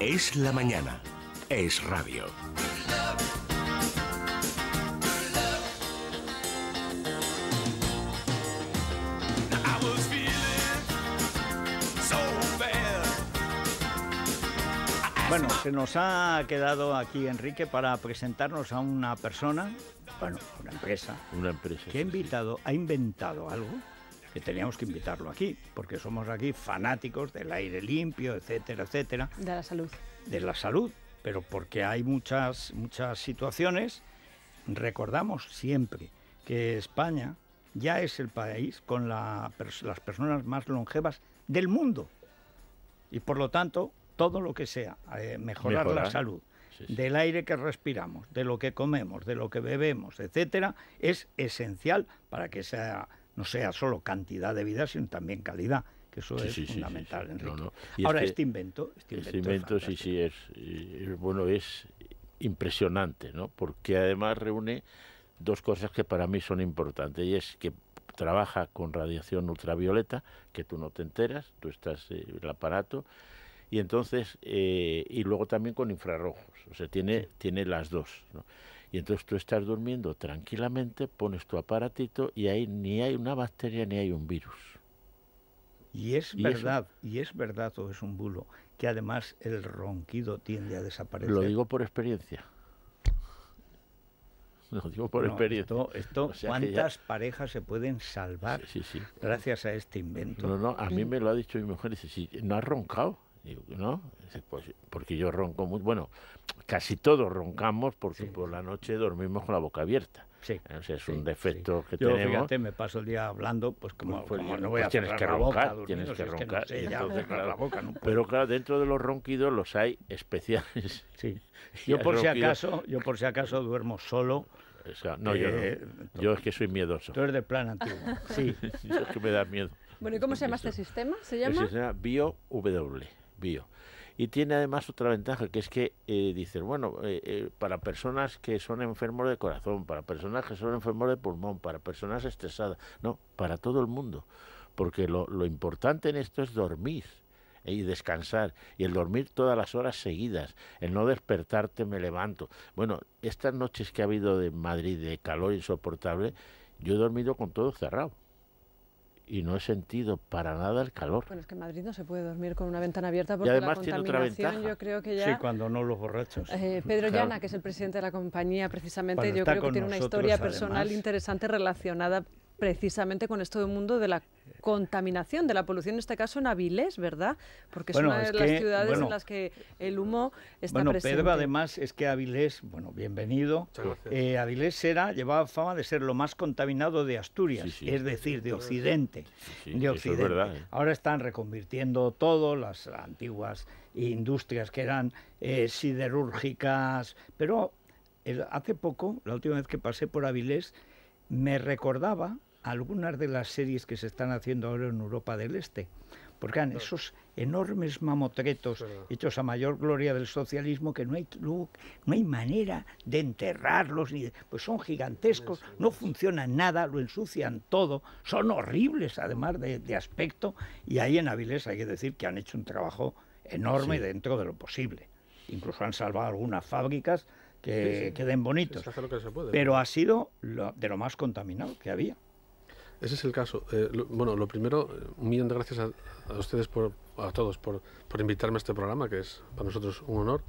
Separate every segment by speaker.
Speaker 1: Es la mañana. Es radio.
Speaker 2: Bueno, se nos ha quedado aquí Enrique para presentarnos a una persona, bueno, una empresa,
Speaker 1: una empresa que
Speaker 2: ha invitado, ha inventado algo que teníamos que invitarlo aquí, porque somos aquí fanáticos del aire limpio, etcétera, etcétera. De la salud. De la salud, pero porque hay muchas, muchas situaciones, recordamos siempre que España ya es el país con las personas más longevas del mundo. Y por lo tanto, todo lo que sea eh, mejorar, la salud, del aire que respiramos, de lo que comemos, de lo que bebemos, etcétera, es esencial para que sea no sea solo cantidad de vida, sino también calidad, que eso es fundamental, Ahora, este, invento... Este, este invento,
Speaker 1: sí, sí, eh, es, bueno, es impresionante, ¿no? Porque además reúne dos cosas que para mí son importantes, y es que trabaja con radiación ultravioleta, que tú no te enteras, tú estás en eh, el aparato, y entonces eh, y luego también con infrarrojos o sea tiene tiene las dos y entonces tú estás durmiendo tranquilamente pones tu aparatito y ahí ni hay una bacteria ni hay un virus
Speaker 2: y es verdad y es verdad o es un bulo que además el ronquido tiende a desaparecer lo digo
Speaker 1: por experiencia lo digo por experiencia.
Speaker 2: ¿cuántas parejas se pueden salvar
Speaker 1: gracias a este invento? No, no, a mí me lo ha dicho mi mujer, dice, si no has roncado. ¿no? Pues, porque yo ronco muy, bueno, casi todos roncamos porque por la noche dormimos con la boca abierta. Sí. es un defecto que que yo, tenemos. Fíjate,
Speaker 2: me paso el día hablando, pues como, pues, pues, no voy a tienes que roncar, tienes que roncar.
Speaker 1: Pero claro, dentro de los ronquidos los hay especiales. Sí. Yo por si acaso,
Speaker 2: yo por si acaso duermo
Speaker 1: solo. no, yo, eh, yo es que soy miedoso. Tú eres de plan antiguo. Sí. es que me da miedo.
Speaker 3: Bueno, ¿y cómo se llama este sistema? ¿Se llama? Se
Speaker 1: llama BioW. Y tiene además otra ventaja, que es que eh, dicen, bueno, eh, eh, para personas que son enfermos de corazón, para personas que son enfermos de pulmón, para personas estresadas, no, para todo el mundo. Porque lo, lo importante en esto es dormir y descansar y el dormir todas las horas seguidas, el no despertarte me levanto. Bueno, estas noches que ha habido de Madrid de calor insoportable, yo he dormido con todo cerrado y no he sentido para nada el calor.
Speaker 3: Bueno, es que en Madrid no se puede dormir con una ventana abierta porque y además la tiene otra yo creo que ya... Sí,
Speaker 1: cuando no los borrachos.
Speaker 2: Eh, Pedro Llana,
Speaker 3: que es el presidente de la compañía, precisamente, yo creo que tiene una historia personal interesante relacionada precisamente con esto del mundo de la contaminación, de la polución, en este caso en Avilés, ¿verdad? Porque es una de las ciudades en las que el humo está bueno, presente. Pedro,
Speaker 2: además, es que Avilés, bueno, bienvenido. Eh, Avilés era, llevaba fama de ser lo más contaminado de Asturias, es decir, de Occidente. de Occidente. Eh. Ahora están reconvirtiendo todo, las antiguas industrias que eran eh, siderúrgicas, pero hace poco, la última vez que pasé por Avilés, me recordaba algunas de las series que se están haciendo ahora en Europa del Este. Porque han esos enormes mamotretos hechos a mayor gloria del socialismo que no hay, no, hay manera de enterrarlos, ni, pues son gigantescos, no funciona nada, lo ensucian todo, son horribles además de, aspecto y ahí en Avilés hay que decir que han hecho un trabajo enorme dentro de lo posible. Incluso han salvado algunas fábricas que queden bonitos.
Speaker 4: Pero ha sido de lo más contaminado que había. Ese es el caso. Eh, bueno, lo primero, eh, un millón de gracias a, ustedes, a todos, por, invitarme a este programa, que es para nosotros un honor.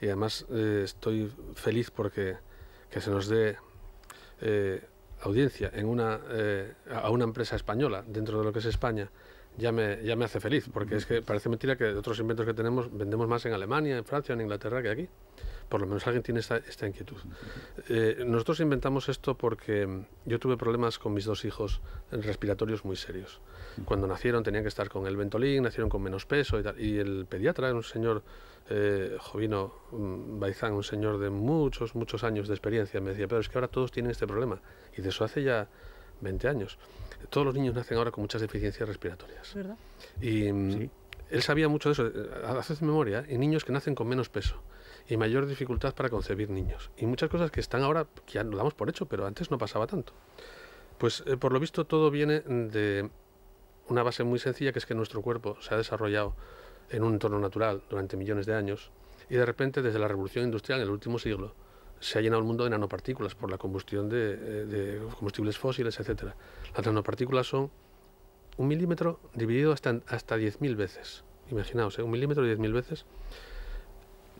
Speaker 4: Y además eh, estoy feliz porque que se nos dé audiencia en una, a una empresa española dentro de lo que es España. Ya me, ya me hace feliz, porque es que parece mentira que de otros inventos que tenemos vendemos más en Alemania, en Francia, en Inglaterra que aquí por lo menos alguien tiene esta, inquietud. Eh, nosotros inventamos esto porque yo tuve problemas con mis dos hijos respiratorios muy serios. Cuando nacieron tenían que estar con el Ventolin, nacieron con menos peso y tal. Y el pediatra, un señor eh, Jovino mm, Baizán, un señor de muchos, muchos años de experiencia, me decía, pero es que ahora todos tienen este problema. Y de eso hace ya 20 años. Todos los niños nacen ahora con muchas deficiencias respiratorias. ¿Verdad? Y mm, él sabía mucho de eso, eh, haces memoria, y niños que nacen con menos peso y mayor dificultad para concebir niños. Y muchas cosas que están ahora, que ya lo damos por hecho, pero antes no pasaba tanto. Pues eh, por lo visto todo viene de una base muy sencilla, que es que nuestro cuerpo se ha desarrollado en un entorno natural durante millones de años y de repente desde la revolución industrial en el último siglo se ha llenado el mundo de nanopartículas por la combustión de, eh, combustibles fósiles, etc. Las nanopartículas son un milímetro dividido hasta, hasta 10.000 veces. Imaginaos, ¿eh? un milímetro 10.000 veces.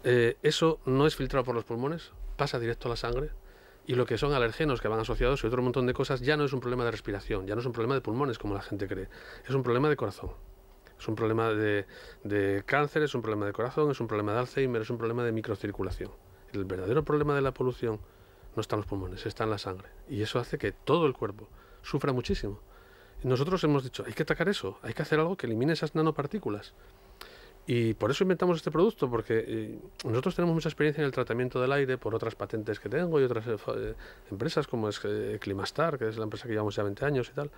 Speaker 4: Eh, eso no es filtrado por los pulmones, pasa directo a la sangre y lo que son alergenos que van asociados y otro montón de cosas ya no es un problema de respiración, ya no es un problema de pulmones como la gente cree, es un problema de corazón. Es un problema de, de cáncer, es un problema de corazón, es un problema de Alzheimer, es un problema de microcirculación. El verdadero problema de la polución no está en los pulmones, está en la sangre. Y eso hace que todo el cuerpo sufra muchísimo. Nosotros hemos dicho, hay que atacar eso, hay que hacer algo que elimine esas nanopartículas. Y por eso inventamos este producto, porque eh, nosotros tenemos mucha experiencia en el tratamiento del aire por otras patentes que tengo y otras eh, eh, empresas como es Climastar, que es la empresa que llevamos ya 20 años y tal.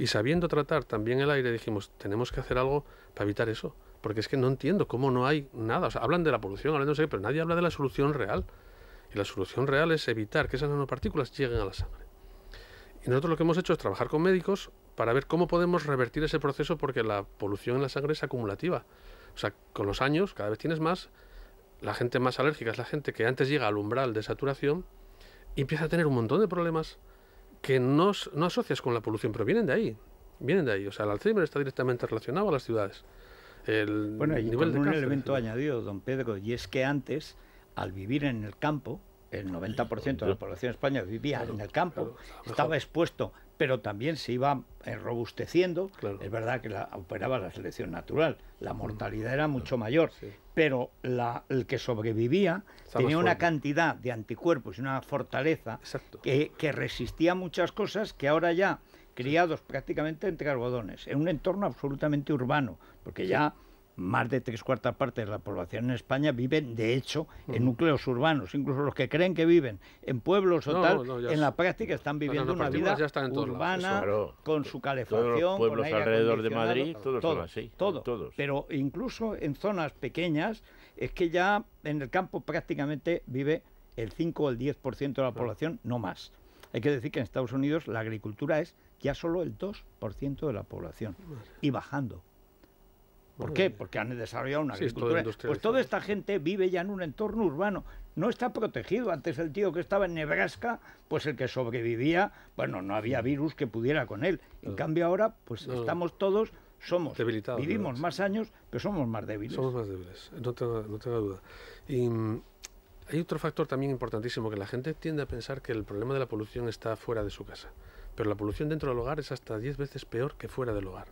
Speaker 4: Y sabiendo tratar también el aire, dijimos, tenemos que hacer algo para evitar eso, porque es que no entiendo cómo no hay nada. O sea, hablan de la polución, hablan pero nadie habla de la solución real. Y la solución real es evitar que esas nanopartículas lleguen a la sangre. Y nosotros lo que hemos hecho es trabajar con médicos para ver cómo podemos revertir ese proceso porque la polución en la sangre es acumulativa. O sea, con los años cada vez tienes más, la gente más alérgica es la gente que antes llega al umbral de saturación y empieza a tener un montón de problemas que no, asocias con la polución, pero vienen de ahí. Vienen de ahí. O sea, el Alzheimer está directamente relacionado a las ciudades. bueno, y nivel de un elemento
Speaker 2: añadido, don Pedro, y es que antes, al vivir en el campo, el 90% de la población española vivía en el campo, estaba expuesto pero también se iba eh, robusteciendo. Es verdad que la, operaba la selección natural, la mortalidad era mucho mayor, pero la, el que sobrevivía tenía una cantidad de anticuerpos y una fortaleza que, que, resistía muchas cosas que ahora ya criados prácticamente entre algodones, en un entorno absolutamente urbano, porque ya más de tres cuartas partes de la población en España viven, de hecho, en núcleos urbanos. Incluso los que creen que viven en pueblos o tal, en la práctica están viviendo una vida urbana, con su calefacción. Todos los pueblos aire alrededor de Madrid, todos, Pero incluso en zonas pequeñas, es que ya en el campo prácticamente vive el 5 o el 10% de la población, no más. Hay que decir que en Estados Unidos la agricultura es ya solo el 2% de la población y bajando. ¿Por mm. qué? Porque han desarrollado una agricultura. pues toda esta gente vive ya en un entorno urbano. No está protegido. Antes el tío que estaba en Nebraska, pues el que sobrevivía, bueno, no había mm. virus que pudiera con él. En cambio ahora,
Speaker 4: pues estamos
Speaker 2: todos, somos, Debilitados,
Speaker 4: vivimos más años, pero somos más débiles. Somos más débiles, no tenga no duda. Y mm, hay otro factor también importantísimo, que la gente tiende a pensar que el problema de la polución está fuera de su casa. Pero la polución dentro del hogar es hasta 10 veces peor que fuera del hogar.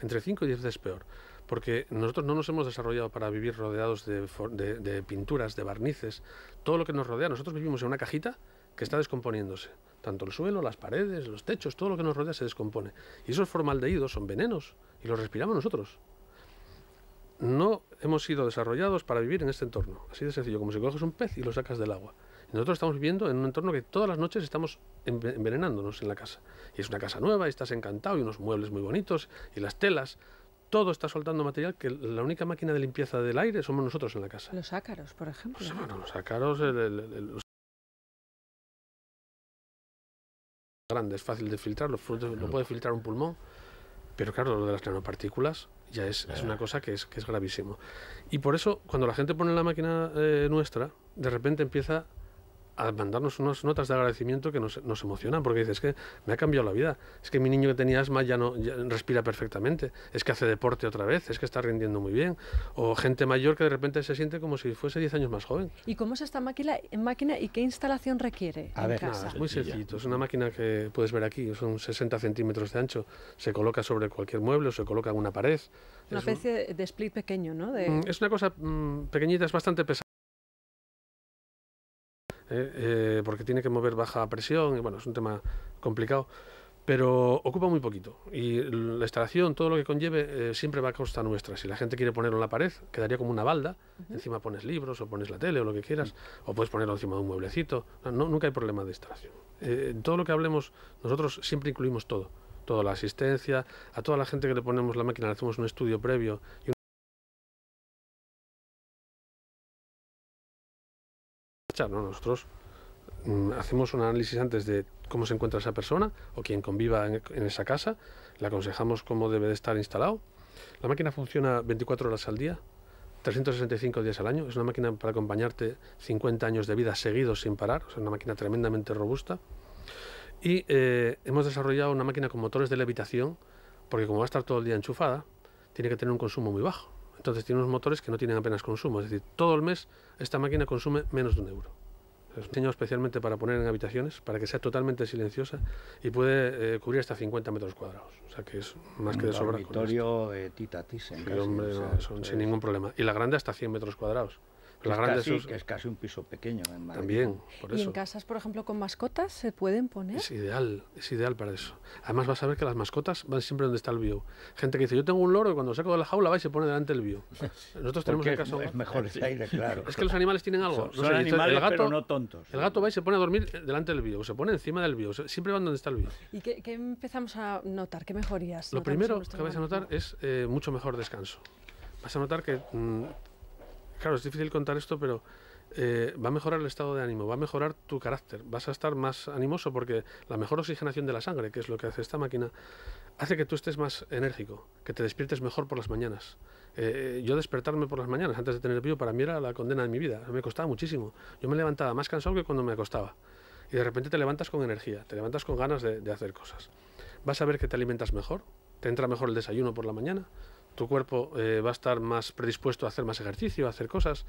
Speaker 4: Entre 5 y 10 veces peor porque nosotros no nos hemos desarrollado para vivir rodeados de, pinturas, de barnices, todo lo que nos rodea. Nosotros vivimos en una cajita que está descomponiéndose. Tanto el suelo, las paredes, los techos, todo lo que nos rodea se descompone. Y esos formaldehídos son venenos y los respiramos nosotros. No hemos sido desarrollados para vivir en este entorno. Así de sencillo, como si coges un pez y lo sacas del agua. Nosotros estamos viviendo en un entorno que todas las noches estamos envenenándonos en la casa. Y es una casa nueva, y estás encantado, y unos muebles muy bonitos, y las telas, todo está soltando material que la única máquina de limpieza del aire somos nosotros en la casa.
Speaker 3: Los ácaros, por ejemplo.
Speaker 4: bueno, pues los ácaros, el, el, grandes, fácil de filtrar, los frutos, lo puede filtrar un pulmón, pero claro, lo de las nanopartículas ya es, una cosa que es, gravísimo. Y por eso, cuando la gente pone la máquina eh, nuestra, de repente empieza a mandarnos unas notas de agradecimiento que nos, nos, emocionan, porque dices, es que me ha cambiado la vida, es que mi niño que tenía asma ya no respira perfectamente, es que hace deporte otra vez, es que está rindiendo muy bien, o gente mayor que de repente se siente como si fuese 10 años más joven.
Speaker 3: ¿Y cómo es esta máquina, máquina y qué instalación requiere? en casa? es muy
Speaker 4: sencillo, es una máquina que puedes ver aquí, son 60 centímetros de ancho, se coloca sobre cualquier mueble o se coloca en una pared. Una
Speaker 3: especie de split pequeño, ¿no? Mm,
Speaker 4: es una cosa mm, pequeñita, es bastante pesada. Eh, eh, porque tiene que mover baja presión, y bueno, es un tema complicado, pero ocupa muy poquito. Y la instalación, todo lo que conlleve, eh, siempre va a costa nuestra. Si la gente quiere ponerlo en la pared, quedaría como una balda, encima pones libros o pones la tele o lo que quieras, o puedes ponerlo encima de un mueblecito, no, nunca hay problema de instalación. en todo lo que hablemos, nosotros siempre incluimos todo toda la asistencia, a toda la gente que le ponemos la máquina, le hacemos un estudio previo y ¿no? Nosotros mm, hacemos un análisis antes de cómo se encuentra esa persona o quien conviva en, esa casa, le aconsejamos cómo debe de estar instalado. La máquina funciona 24 horas al día, 365 días al año. Es una máquina para acompañarte 50 años de vida seguidos sin parar. es una máquina tremendamente robusta. Y eh, hemos desarrollado una máquina con motores de levitación, porque como va a estar todo el día enchufada, tiene que tener un consumo muy bajo. Entonces tiene unos motores que no tienen apenas consumo, es decir, todo el mes esta máquina consume menos de un euro. Es diseño especialmente para poner en habitaciones, para que sea totalmente silenciosa y puede eh, cubrir hasta 50 metros cuadrados. O sea que es más que de sobra. Un de tita, sin ningún problema. Y la grande hasta 100 metros cuadrados. La es grande casi, sus... que es casi un piso pequeño en También, por ¿Y en
Speaker 3: casas, por ejemplo, con mascotas se pueden poner? Es
Speaker 4: ideal, es ideal para eso. Además vas a ver que las mascotas van siempre donde está el bio. Gente que dice, yo tengo un loro y cuando lo saco de la jaula va y se pone delante del bio. Nosotros tenemos el caso... Es mejor el aire, claro. Es que los animales tienen algo. Son, no animales, el gato, pero no tontos. El gato va y se pone a dormir eh, delante del bio, se pone encima del bio, siempre van donde está el bio.
Speaker 3: ¿Y qué, empezamos a notar? ¿Qué mejorías? Lo primero que vais a notar
Speaker 4: es eh, mucho mejor descanso vas a notar que mm, claro, es difícil contar esto, pero eh, va a mejorar el estado de ánimo, va a mejorar tu carácter, vas a estar más animoso porque la mejor oxigenación de la sangre, que es lo que hace esta máquina, hace que tú estés más enérgico, que te despiertes mejor por las mañanas. Eh, eh, yo despertarme por las mañanas antes de tener pío para mí era la condena de mi vida, me costaba muchísimo. Yo me levantaba más cansado que cuando me acostaba. Y de repente te levantas con energía, te levantas con ganas de, de hacer cosas. Vas a ver que te alimentas mejor, te entra mejor el desayuno por la mañana, tu cuerpo eh, va a estar más predispuesto a hacer más ejercicio, a hacer cosas.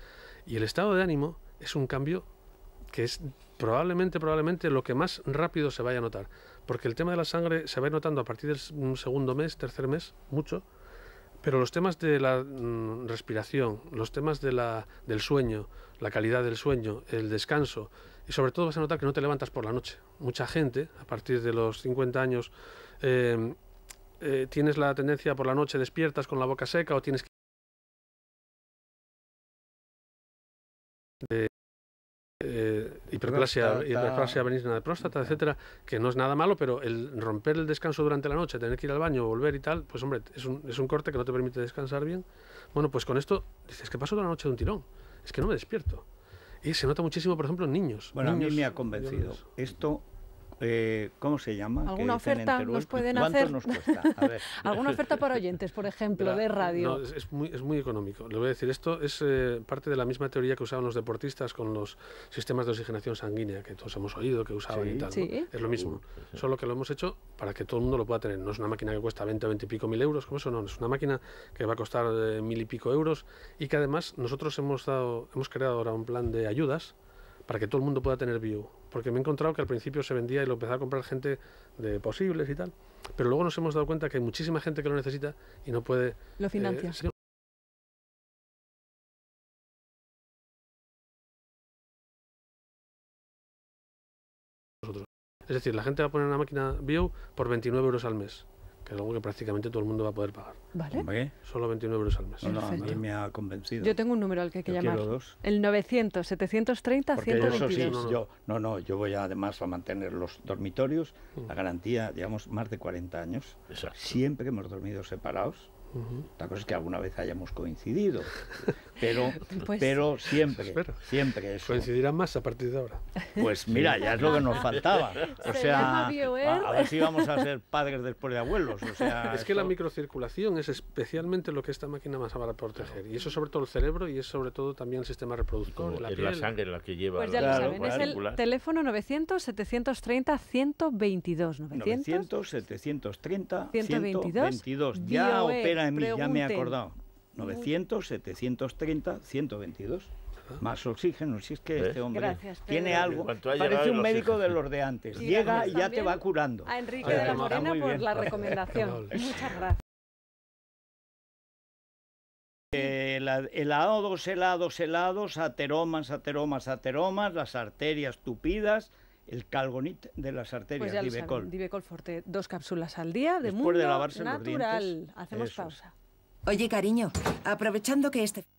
Speaker 4: Y el estado de ánimo es un cambio que es probablemente, probablemente lo que más rápido se vaya a notar. Porque el tema de la sangre se va a ir notando a partir del segundo mes, tercer mes, mucho. Pero los temas de la mm, respiración, los temas de la, del sueño, la calidad del sueño, el descanso, y sobre todo vas a notar que no te levantas por la noche. Mucha gente, a partir de los 50 años, eh, eh, tienes la tendencia por la noche despiertas con la boca seca o tienes que... De, eh, eh, hiperplasia, hiperplasia benigna de próstata, etcétera, que no es nada malo, pero el romper el descanso durante la noche, tener que ir al baño, volver y tal, pues hombre, es un, es un corte que no te permite descansar bien. Bueno, pues con esto dices que paso toda la noche de un tirón, es que no me despierto. Y se nota muchísimo, por ejemplo, en niños. Bueno, a mí me ha convencido. Esto eh, ¿cómo se llama? ¿Alguna oferta nos pueden hacer? ¿Alguna oferta
Speaker 3: para oyentes, por ejemplo, de radio? No,
Speaker 4: es, muy, económico. Le voy a decir, esto es eh, parte de la misma teoría que usaban los deportistas con los sistemas de oxigenación sanguínea, que todos hemos oído que usaban y tal. Es lo mismo, solo que lo hemos hecho para que todo el mundo lo pueda tener. No es una máquina que cuesta 20 o 20 y pico mil euros, como eso no, es una máquina que va a costar eh, mil y pico euros y que además nosotros hemos, dado, hemos creado ahora un plan de ayudas para que todo el mundo pueda tener View porque me he encontrado que al principio se vendía y lo empezaba a comprar gente de posibles y tal, pero luego nos hemos dado cuenta que hay muchísima gente que lo necesita y no puede... Lo eh, financia. Es decir, la gente va a poner una máquina Bio por 29 euros al mes es algo que prácticamente todo el mundo va a poder pagar. ¿Vale? ¿Qué? Solo 21 euros al mes. No, no, a mí me ha convencido. Yo
Speaker 3: tengo un número al que hay que llamar. El 900, 730, Porque Eso sí, Yo,
Speaker 4: no, no, yo voy además
Speaker 2: a mantener los dormitorios, la mm. garantía, digamos, más de 40 años. Exacto. Siempre hemos dormido separados. La cosa es que alguna vez hayamos coincidido, pero, pues
Speaker 4: pero siempre, coincidirá siempre eso. Coincidirán más a partir de ahora. Pues mira, ya es lo que nos faltaba. O sea, a, ver si vamos a ser
Speaker 2: padres después de abuelos. es que la
Speaker 4: microcirculación es especialmente lo que esta máquina más a proteger. Y eso sobre todo el cerebro y es sobre todo también el sistema reproductor. la, es la sangre la que lleva. Pues ya lo saben, es el
Speaker 3: teléfono 900-730-122.
Speaker 4: 900-730-122.
Speaker 2: Ya opera ya me he acordado. 900, 730, 122. Más oxígeno, si es que este hombre tiene algo. Parece un médico de los de antes. Llega y ya te va curando. A Enrique de la Morena por la recomendación.
Speaker 3: Muchas gracias.
Speaker 2: Eh, helados, helados, helados, ateromas, ateromas, ateromas, las arterias tupidas, el Calgonit de las arterias, pues Divecol. Saben,
Speaker 3: Divecol Forte, dos cápsulas al día de Después de lavarse natural. Los dientes, Hacemos pausa. Oye, cariño, aprovechando que este...